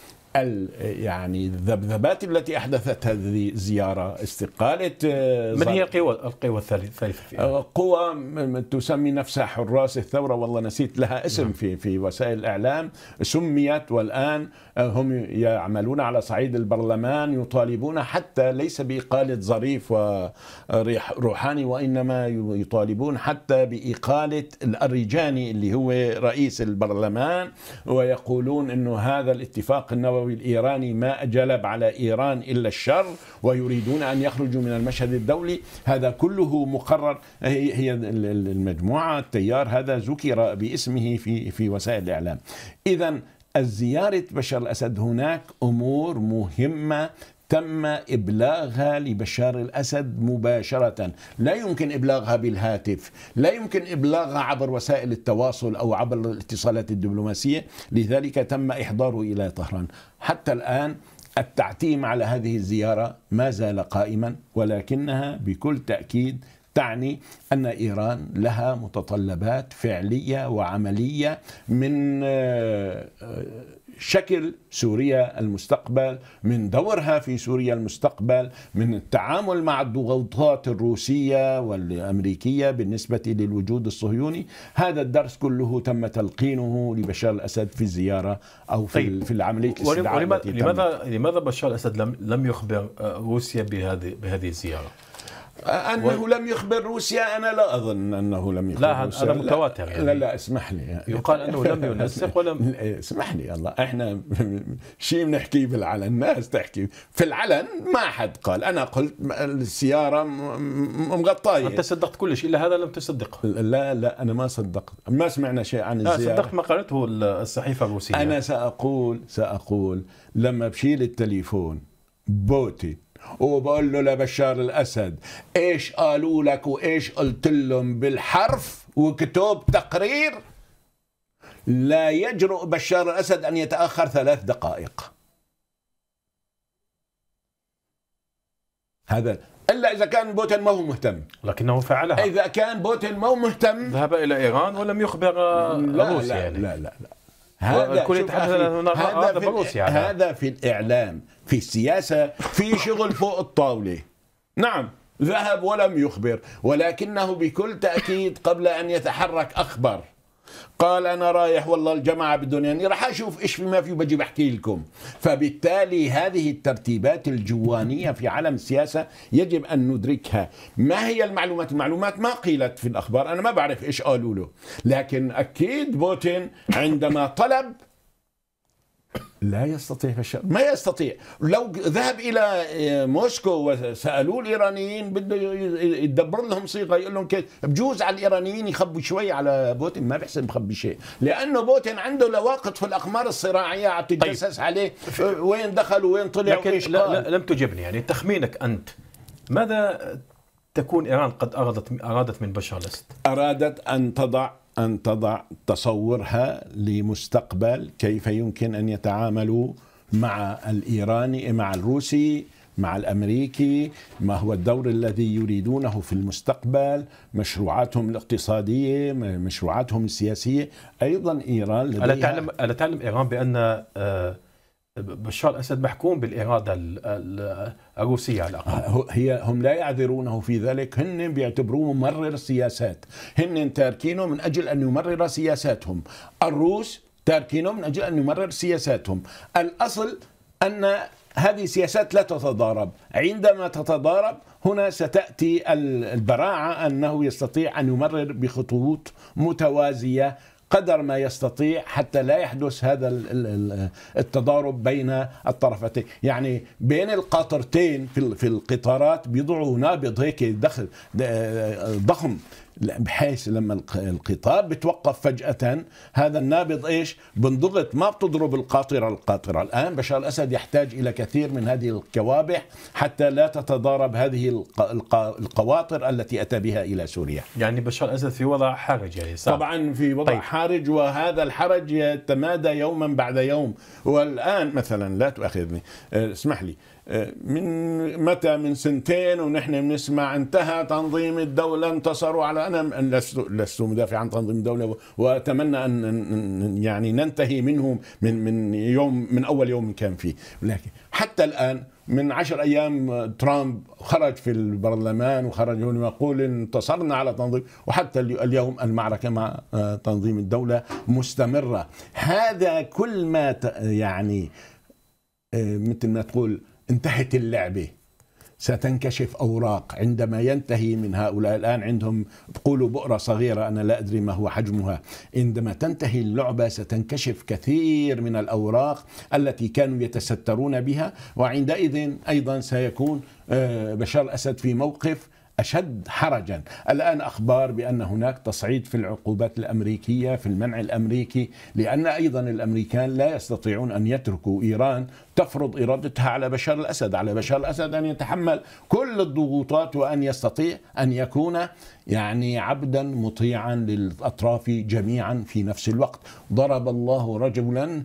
يعني الذبذبات التي احدثت هذه الزياره استقاله آه، من هي القوى القوى الثالثه آه، قوى تسمي نفسها حراس الثوره والله نسيت لها اسم نعم. في في وسائل الاعلام سميت والان أه، هم يعملون على صعيد البرلمان يطالبون حتى ليس بإقالة ظريف وروحاني أه، وإنما يطالبون حتى بإقالة الأريجاني اللي هو رئيس البرلمان ويقولون أنه هذا الاتفاق النووي الإيراني ما جلب على إيران إلا الشر ويريدون أن يخرجوا من المشهد الدولي هذا كله مقرر هي المجموعة التيار هذا ذكر باسمه في في وسائل الإعلام إذا الزيارة بشار الأسد هناك أمور مهمة تم ابلاغها لبشار الاسد مباشره، لا يمكن ابلاغها بالهاتف، لا يمكن ابلاغها عبر وسائل التواصل او عبر الاتصالات الدبلوماسيه، لذلك تم احضاره الى طهران، حتى الان التعتيم على هذه الزياره ما زال قائما ولكنها بكل تاكيد تعني أن إيران لها متطلبات فعلية وعملية من آه، شكل سوريا المستقبل من دورها في سوريا المستقبل من التعامل مع الضغوطات الروسية والأمريكية بالنسبة للوجود الصهيوني هذا الدرس كله تم تلقينه لبشار الأسد في الزيارة أو في, طيب. في العملية ولماذا لماذا, لماذا بشار الأسد لم, لم يخبر آه، روسيا بهذه, بهذه الزيارة؟ انه و... لم يخبر روسيا انا لا اظن انه لم يخبر لا روسيا. هذا متواتر يعني. لا لا اسمح لي يعني. يقال انه لم ينسق ولم *laughs* إيه، اسمح لي الله احنا شيء بنحكي بالعلن الناس تحكي في العلن ما حد قال انا قلت السياره مغطايه انت صدقت كل شيء الا هذا لم تصدقه لا لا انا ما صدقت ما سمعنا شيء عن الزياره لا صدقت ما قالته الصحيفه الروسيه انا ساقول ساقول لما بشيل التليفون بوتي وبقول له لبشار الأسد إيش قالوا لك وإيش قلت لهم بالحرف وكتب تقرير لا يجرؤ بشار الأسد أن يتأخر ثلاث دقائق هذا الا اذا كان بوتين ما هو مهتم لكنه فعلها اذا كان بوتين ما هو مهتم ذهب الى ايران ولم يخبر روسيا لا, يعني. لا لا لا هذا الكل يتحدث هذا, آه، في يعني. هذا في الاعلام في السياسه في شغل فوق الطاوله نعم ذهب ولم يخبر ولكنه بكل تاكيد قبل ان يتحرك اخبر قال انا رايح والله الجماعه بدهم يعني راح اشوف ايش في ما في بجي بحكي لكم فبالتالي هذه الترتيبات الجوانيه في عالم السياسه يجب ان ندركها ما هي المعلومات المعلومات ما قيلت في الاخبار انا ما بعرف ايش قالوا له لكن اكيد بوتين عندما طلب لا يستطيع بشار ما يستطيع لو ذهب الى آه، موسكو وسالوه الايرانيين بده يدبر لهم صيغه يقول لهم كيف بجوز على الايرانيين يخبوا شوي على بوتين ما بحسن مخبي شيء لانه بوتين عنده لواقط في الاقمار الصراعيه عم تتجسس طيب. عليه وين دخل وين طلع لكن لا لا لم تجبني يعني تخمينك انت ماذا تكون ايران قد ارادت ارادت من بشار الاسد؟ ارادت ان تضع أن تضع تصورها لمستقبل كيف يمكن أن يتعاملوا مع الإيراني مع الروسي مع الامريكي ما هو الدور الذي يريدونه في المستقبل مشروعاتهم الاقتصاديه مشروعاتهم السياسيه ايضا ايران لديها الا تعلم الا تعلم ايران بان آه، بشار الاسد محكوم بالاراده الروسيه على الاقل آه، هي هم لا يعذرونه في ذلك هن بيعتبروه ممرر سياسات هن تاركينه من اجل ان يمرر سياساتهم الروس تاركينه من اجل ان يمرر سياساتهم الاصل ان هذه سياسات لا تتضارب عندما تتضارب هنا ستاتي البراعه انه يستطيع ان يمرر بخطوط متوازيه قدر ما يستطيع حتى لا يحدث هذا التضارب بين الطرفتين يعني بين القاطرتين في القطارات بيضعوا نابض هيك دخل آه، آه، ضخم بحيث لما القطار بتوقف فجأة هذا النابض ايش بنضغط ما بتضرب القاطرة القاطرة الآن بشار الأسد يحتاج إلى كثير من هذه الكوابح حتى لا تتضارب هذه القواطر التي أتى بها إلى سوريا يعني بشار الأسد في وضع حرج يعني صح؟ طبعا في وضع طيب. حرج وهذا الحرج يتمادى يوما بعد يوم والآن مثلا لا تؤاخذني آه، اسمح لي من متى من سنتين ونحن بنسمع انتهى تنظيم الدولة انتصروا على أنا لست, لست مدافع عن تنظيم الدولة وأتمنى أن يعني ننتهي منه من من يوم من أول يوم كان فيه لكن حتى الآن من عشر أيام ترامب خرج في البرلمان وخرج يقول انتصرنا على تنظيم وحتى اليوم المعركة مع آه، تنظيم الدولة مستمرة هذا كل ما يعني آه، مثل ما تقول انتهت اللعبه ستنكشف اوراق عندما ينتهي من هؤلاء الان عندهم بقولوا بؤره صغيره انا لا ادري ما هو حجمها عندما تنتهي اللعبه ستنكشف كثير من الاوراق التي كانوا يتسترون بها وعندئذ ايضا سيكون آه، بشار الأسد في موقف أشد حرجا الآن أخبار بأن هناك تصعيد في العقوبات الأمريكية في المنع الأمريكي لأن أيضا الأمريكان لا يستطيعون أن يتركوا إيران تفرض إرادتها على بشار الأسد على بشار الأسد أن يتحمل كل الضغوطات وأن يستطيع أن يكون يعني عبدا مطيعا للأطراف جميعا في نفس الوقت ضرب الله رجلا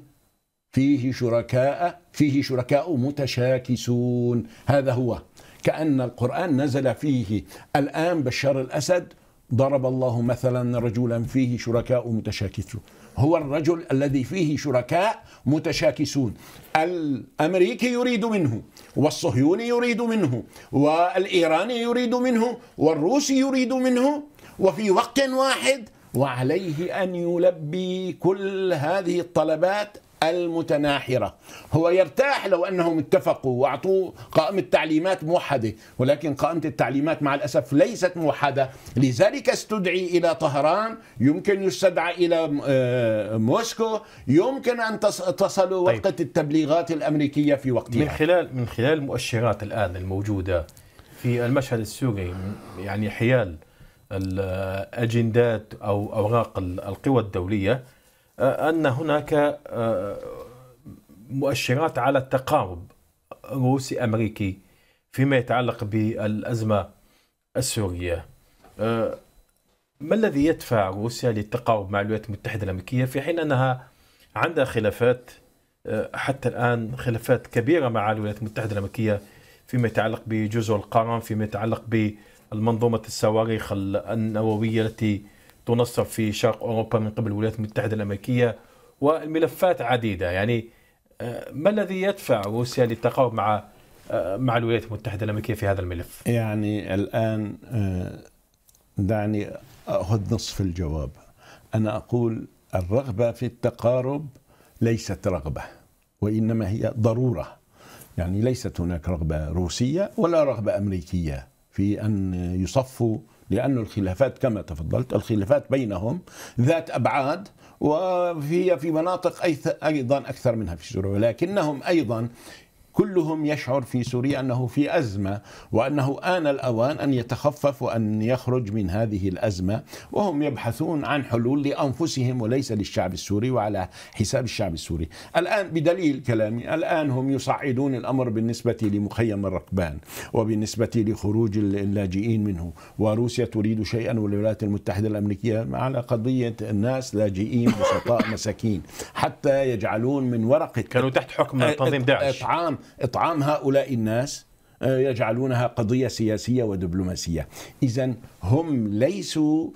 فيه شركاء فيه شركاء متشاكسون هذا هو كأن القرآن نزل فيه الآن بشار الأسد ضرب الله مثلا رجلا فيه شركاء متشاكسون هو الرجل الذي فيه شركاء متشاكسون الامريكي يريد منه والصهيوني يريد منه والايراني يريد منه والروسي يريد منه وفي وقت واحد وعليه ان يلبي كل هذه الطلبات المتناحرة هو يرتاح لو أنهم اتفقوا وأعطوه قائمة تعليمات موحدة ولكن قائمة التعليمات مع الأسف ليست موحدة لذلك استدعي إلى طهران يمكن يستدعى إلى آه، موسكو يمكن أن تصلوا طيب. وقت التبليغات الأمريكية في وقتها من خلال من خلال المؤشرات الآن الموجودة في المشهد السوري يعني حيال الأجندات آه، أو أوراق القوى الدولية ان هناك آه، مؤشرات على التقارب روسي امريكي فيما يتعلق بالازمه السوريه آه، ما الذي يدفع روسيا للتقارب مع الولايات المتحده الامريكيه في حين انها عندها خلافات آه، حتى الان خلافات كبيره مع الولايات المتحده الامريكيه فيما يتعلق بجزر القرن فيما يتعلق بالمنظومه الصواريخ النوويه التي تنصب في شرق أوروبا من قبل الولايات المتحدة الأمريكية والملفات عديدة يعني آه، ما الذي يدفع روسيا للتقارب مع آه، مع الولايات المتحدة الأمريكية في هذا الملف يعني الآن آه، دعني أخذ نصف الجواب أنا أقول الرغبة في التقارب ليست رغبة وإنما هي ضرورة يعني ليست هناك رغبة روسية ولا رغبة أمريكية في أن يصفوا لأن الخلافات كما تفضلت الخلافات بينهم ذات أبعاد وهي في مناطق أيضا أكثر منها في الشروع ولكنهم أيضا كلهم يشعر في سوريا انه في ازمه وانه ان الاوان ان يتخفف وان يخرج من هذه الازمه وهم يبحثون عن حلول لانفسهم وليس للشعب السوري وعلى حساب الشعب السوري. الان بدليل كلامي الان هم يصعدون الامر بالنسبه لمخيم الركبان وبالنسبه لخروج اللاجئين منه وروسيا تريد شيئا والولايات المتحده الامريكيه على قضيه الناس لاجئين بسطاء مساكين حتى يجعلون من ورقه كانوا تحت حكم تنظيم داعش إطعام هؤلاء الناس آه، يجعلونها قضية سياسية ودبلوماسية إذا هم ليسوا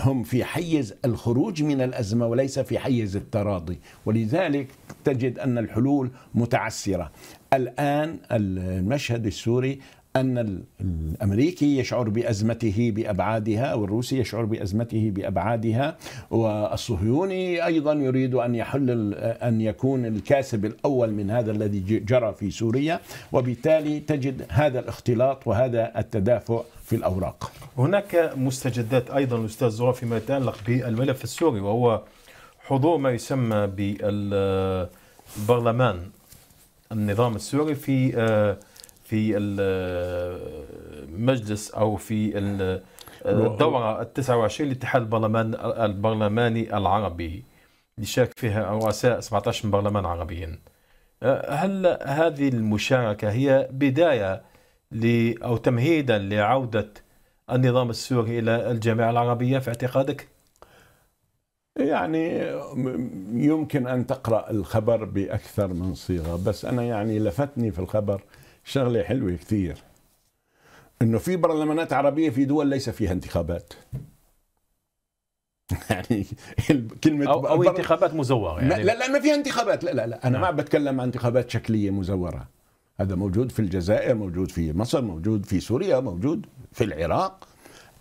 هم في حيز الخروج من الأزمة وليس في حيز التراضي ولذلك تجد أن الحلول متعسرة الآن المشهد السوري أن الأمريكي يشعر بأزمته بأبعادها والروسي يشعر بأزمته بأبعادها والصهيوني أيضا يريد أن يحل أن يكون الكاسب الأول من هذا الذي جرى في سوريا وبالتالي تجد هذا الاختلاط وهذا التدافع في الأوراق هناك مستجدات أيضا أستاذ زرع فيما يتعلق بالملف السوري وهو حضور ما يسمى بالبرلمان النظام السوري في آه، في المجلس آه، أو في الدورة ال 29 آه، لاتحاد البرلمان البرلماني العربي اللي شارك فيها رؤساء 17 من برلمان عربي آه، هل هذه المشاركة هي بداية ل أو تمهيدا لعودة النظام السوري إلى الجامعة العربية في اعتقادك؟ يعني يمكن أن تقرأ الخبر بأكثر من صيغة بس أنا يعني لفتني في الخبر شغله حلوه كثير انه في برلمانات عربيه في دول ليس فيها انتخابات *laughs* يعني كلمة أو, أو انتخابات مزورة يعني لا لا ما فيها انتخابات لا لا لا أنا نعم. ما بتكلم عن انتخابات شكلية مزورة هذا موجود في الجزائر موجود في مصر موجود في سوريا موجود في العراق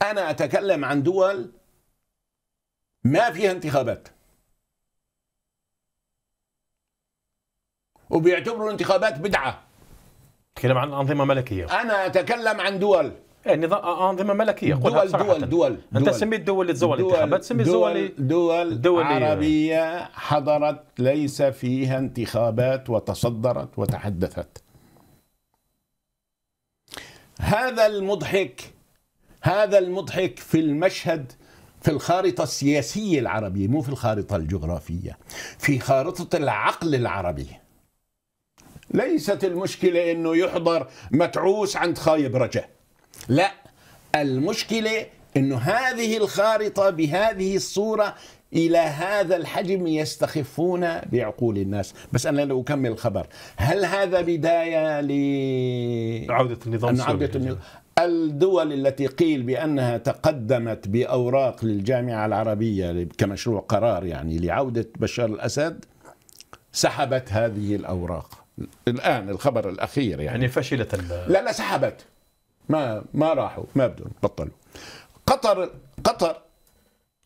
أنا أتكلم عن دول ما فيها انتخابات وبيعتبروا الانتخابات بدعه تتكلم عن أنظمة ملكية أنا أتكلم عن دول يعني أنظمة ملكية دول دول دول أنت سميت دول اللي تزول الانتخابات سمي دول دول, دول عربية حضرت ليس فيها انتخابات وتصدرت وتحدثت هذا المضحك هذا المضحك في المشهد في الخارطة السياسية العربية مو في الخارطة الجغرافية في خارطة العقل العربي ليست المشكلة أنه يحضر متعوس عند خايب رجاء لا المشكلة أنه هذه الخارطة بهذه الصورة إلى هذا الحجم يستخفون بعقول الناس بس أنا لو أكمل الخبر هل هذا بداية ل عودة النظام السوري الدول التي قيل بانها تقدمت باوراق للجامعه العربيه كمشروع قرار يعني لعوده بشار الاسد سحبت هذه الاوراق الان الخبر الاخير يعني يعني فشلت لا لا سحبت ما ما راحوا ما بدهم بطلوا قطر قطر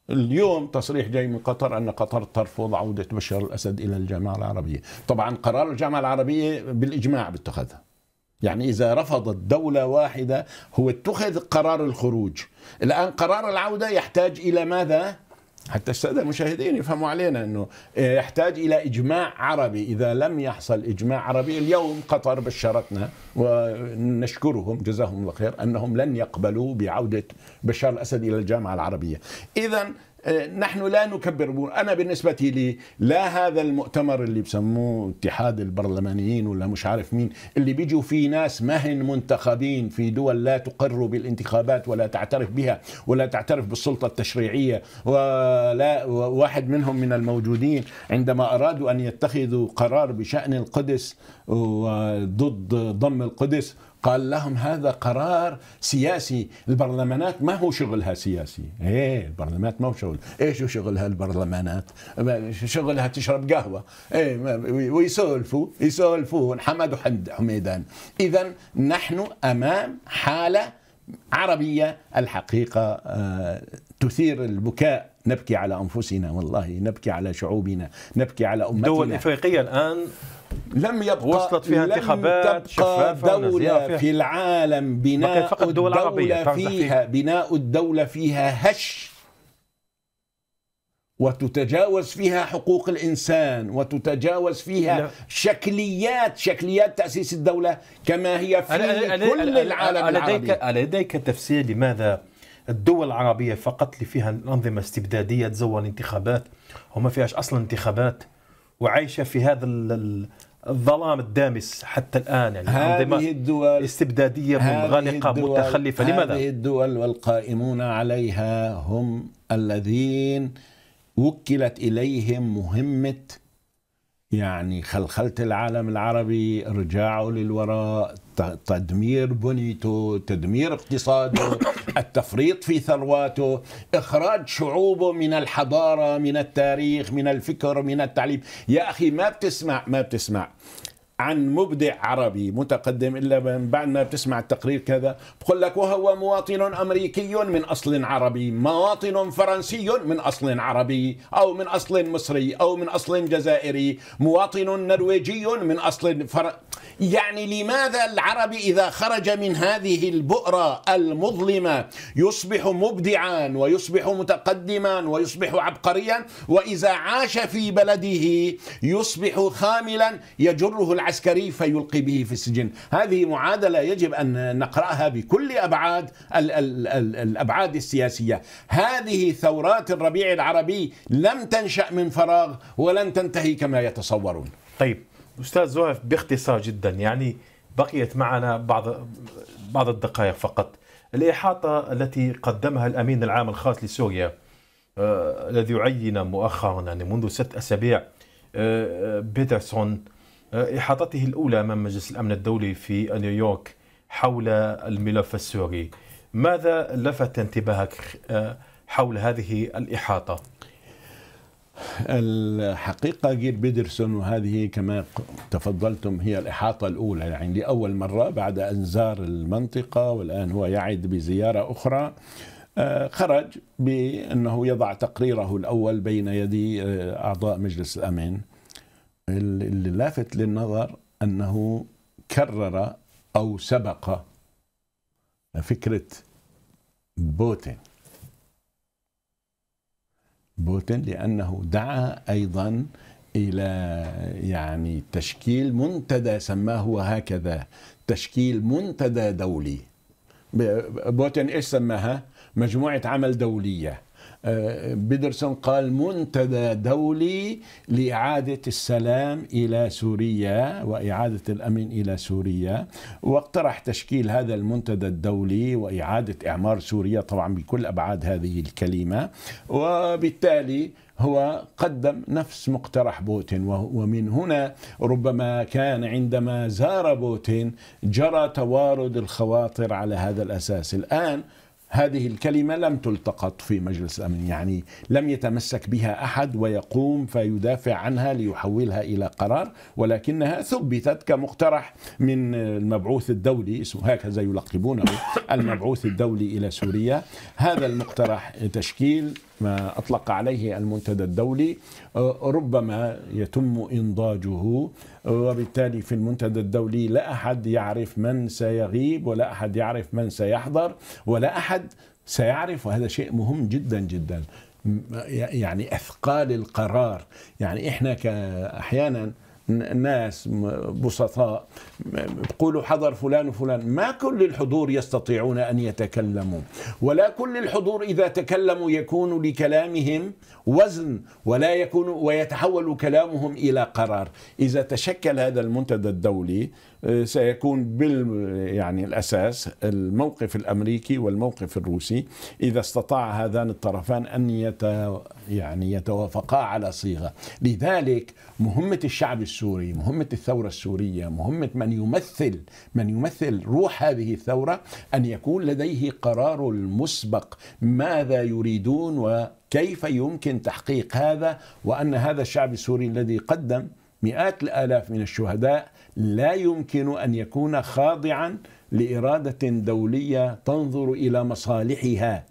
اليوم تصريح جاي من قطر ان قطر ترفض عوده بشار الاسد الى الجامعه العربيه، طبعا قرار الجامعه العربيه بالاجماع بيتخذ يعني اذا رفضت دوله واحده هو اتخذ قرار الخروج، الان قرار العوده يحتاج الى ماذا؟ حتى الساده المشاهدين يفهموا علينا انه يحتاج الى اجماع عربي، اذا لم يحصل اجماع عربي اليوم قطر بشرتنا ونشكرهم جزاهم الله خير انهم لن يقبلوا بعوده بشار الاسد الى الجامعه العربيه. اذا نحن لا نكبر انا بالنسبه لي لا هذا المؤتمر اللي بسموه اتحاد البرلمانيين ولا مش عارف مين اللي بيجوا فيه ناس مهن منتخبين في دول لا تقر بالانتخابات ولا تعترف بها ولا تعترف بالسلطه التشريعيه ولا واحد منهم من الموجودين عندما ارادوا ان يتخذوا قرار بشان القدس وضد ضم القدس قال لهم هذا قرار سياسي البرلمانات ما هو شغلها سياسي ايه البرلمانات ما هو شغل ايش شغلها البرلمانات شغلها تشرب قهوة ايه ويسولفوا يسولفوا حمد وحميدان اذا نحن امام حالة عربية الحقيقة آه، تثير البكاء نبكي على أنفسنا والله نبكي على شعوبنا نبكي على أمتنا دول إفريقية الآن لم يبقى وصلت فيها انتخابات تبقى دولة في العالم بناء فقط الدول الدولة العربية فيها بناء الدولة فيها هش وتتجاوز فيها حقوق الانسان وتتجاوز فيها لا. شكليات شكليات تاسيس الدوله كما هي في كل العالم العربي لديك لديك تفسير لماذا الدول العربية فقط اللي فيها انظمه استبدادية تزور الانتخابات وما فيهاش أصلا انتخابات وعايشة في هذا الظلام الدامس حتى الآن يعني هذه الدول استبدادية منغلقة متخلفة لماذا؟ هذه الدول والقائمون عليها هم الذين وكلت إليهم مهمة يعني خلخلة العالم العربي رجاعه للوراء تدمير بنيته تدمير اقتصاده *coughs* التفريط في ثرواته إخراج شعوبه من الحضارة من التاريخ من الفكر من التعليم يا أخي ما بتسمع ما بتسمع عن مبدع عربي متقدم الا من بعد ما بتسمع التقرير كذا بقول لك وهو مواطن امريكي من اصل عربي، مواطن فرنسي من اصل عربي او من اصل مصري او من اصل جزائري، مواطن نرويجي من اصل فر... يعني لماذا العرب إذا خرج من هذه البؤرة المظلمة يصبح مبدعا ويصبح متقدما ويصبح عبقريا وإذا عاش في بلده يصبح خاملا يجره العسكري فيلقي به في السجن هذه معادلة يجب أن نقرأها بكل أبعاد الأبعاد السياسية هذه ثورات الربيع العربي لم تنشأ من فراغ ولن تنتهي كما يتصورون طيب استاذ زهف باختصار جدا يعني بقيت معنا بعض بعض الدقائق فقط الإحاطة التي قدمها الأمين العام الخاص لسوريا آه، الذي عين مؤخرا يعني منذ ست أسابيع آه، بيترسون آه، إحاطته الأولى أمام مجلس الأمن الدولي في نيويورك حول الملف السوري ماذا لفت انتباهك آه، حول هذه الإحاطة؟ الحقيقة جيل بيدرسون وهذه كما تفضلتم هي الإحاطة الأولى يعني لأول مرة بعد أن زار المنطقة والآن هو يعد بزيارة أخرى آه، خرج بأنه يضع تقريره الأول بين يدي آه، أعضاء مجلس الأمن اللي لافت للنظر أنه كرر أو سبق فكرة بوتين بوتين لأنه دعا أيضا إلى يعني تشكيل منتدى سماه هو هكذا تشكيل منتدى دولي بوتين إيش سماها مجموعة عمل دولية بيدرسون قال منتدى دولي لإعادة السلام إلى سوريا وإعادة الأمن إلى سوريا واقترح تشكيل هذا المنتدى الدولي وإعادة إعمار سوريا طبعا بكل أبعاد هذه الكلمة وبالتالي هو قدم نفس مقترح بوتين ومن هنا ربما كان عندما زار بوتين جرى توارد الخواطر على هذا الأساس الآن هذه الكلمة لم تلتقط في مجلس الأمن يعني لم يتمسك بها أحد ويقوم فيدافع عنها ليحولها إلى قرار ولكنها ثبتت كمقترح من المبعوث الدولي هكذا يلقبونه المبعوث الدولي إلى سوريا هذا المقترح تشكيل ما أطلق عليه المنتدى الدولي ربما يتم إنضاجه وبالتالي في المنتدى الدولي لا أحد يعرف من سيغيب ولا أحد يعرف من سيحضر ولا أحد سيعرف وهذا شيء مهم جدا جدا يعني أثقال القرار يعني إحنا أحيانا ناس بسطاء بقولوا حضر فلان وفلان ما كل الحضور يستطيعون أن يتكلموا ولا كل الحضور إذا تكلموا يكون لكلامهم وزن ولا يكون ويتحول كلامهم إلى قرار إذا تشكل هذا المنتدى الدولي آه، سيكون بال يعني الاساس الموقف الامريكي والموقف الروسي اذا استطاع هذان الطرفان ان يت يعني يتوافقا على صيغه، لذلك مهمه الشعب السوري، مهمه الثوره السوريه، مهمه من يمثل من يمثل روح هذه الثوره ان يكون لديه قرار مسبق ماذا يريدون وكيف يمكن تحقيق هذا وان هذا الشعب السوري الذي قدم مئات الآلاف من الشهداء لا يمكن أن يكون خاضعا لإرادة دولية تنظر إلى مصالحها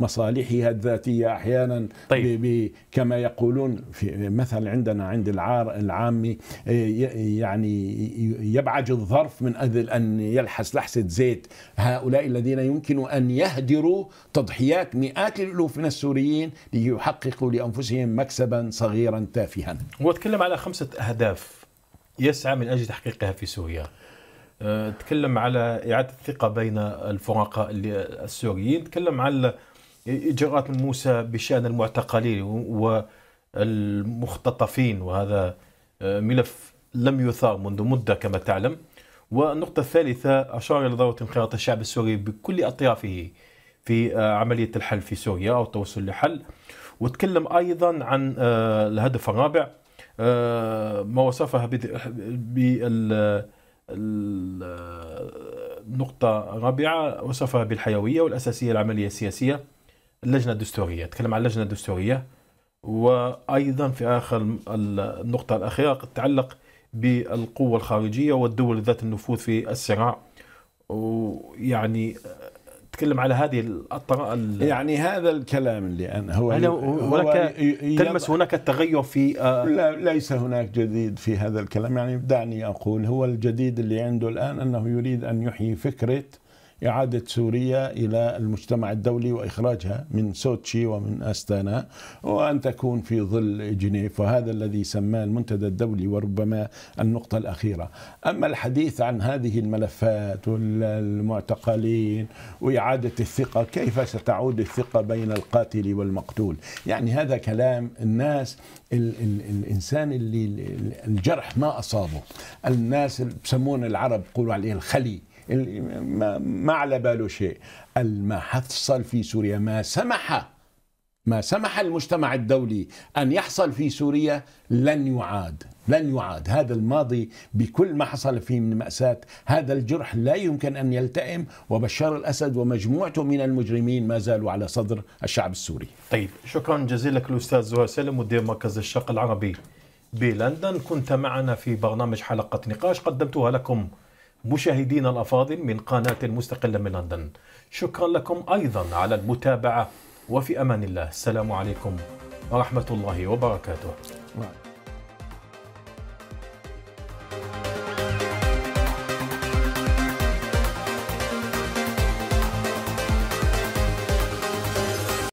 مصالحها الذاتية أحيانا طيب. ب كما يقولون في مثل عندنا عند العار العامي إيه، يعني يبعج الظرف من أجل أن يلحس لحسة زيت هؤلاء الذين يمكن أن يهدروا تضحيات مئات الألوف من السوريين ليحققوا لأنفسهم مكسبا صغيرا تافها وأتكلم على خمسة أهداف يسعى من أجل تحقيقها في سوريا أه، تكلم على إعادة الثقة بين الفرقاء السوريين تكلم على إجراءات من موسى بشأن المعتقلين والمختطفين وهذا آه، ملف لم يثار منذ مدة كما تعلم والنقطة الثالثة أشار إلى ضرورة انخراط الشعب السوري بكل أطيافه في آه، عملية الحل في سوريا أو التوصل لحل وتكلم أيضا عن آه، الهدف الرابع ما وصفها بال النقطة الرابعة وصفها بالحيوية والأساسية العملية السياسية اللجنه الدستوريه تكلم عن اللجنه الدستوريه وايضا في اخر النقطه الاخيره تتعلق بالقوه الخارجيه والدول ذات النفوذ في الصراع ويعني تكلم على هذه الأطراء يعني هذا الكلام اللي انا هو أنا هناك تلمس هناك التغير في آه، لا ليس هناك جديد في هذا الكلام يعني دعني اقول هو الجديد اللي عنده الان انه يريد ان يحيي فكره إعادة سوريا إلى المجتمع الدولي وإخراجها من سوتشي ومن أستانا وأن تكون في ظل جنيف وهذا الذي سماه المنتدى الدولي وربما النقطة الأخيرة أما الحديث عن هذه الملفات والمعتقلين وإعادة الثقة كيف ستعود الثقة بين القاتل والمقتول يعني هذا كلام الناس الـ الـ الإنسان اللي الجرح ما أصابه الناس يسمون العرب يقولوا عليه الخلي ما على باله شيء ما حصل في سوريا ما سمح ما سمح المجتمع الدولي أن يحصل في سوريا لن يعاد لن يعاد هذا الماضي بكل ما حصل فيه من مأساة هذا الجرح لا يمكن أن يلتئم وبشار الأسد ومجموعته من المجرمين ما زالوا على صدر الشعب السوري طيب شكرا جزيلا لك الأستاذ زهر سالم مدير مركز الشرق العربي بلندن كنت معنا في برنامج حلقة نقاش قدمتها لكم مشاهدينا الأفاضل من قناة مستقلة من لندن شكرا لكم أيضا على المتابعة وفي أمان الله السلام عليكم ورحمة الله وبركاته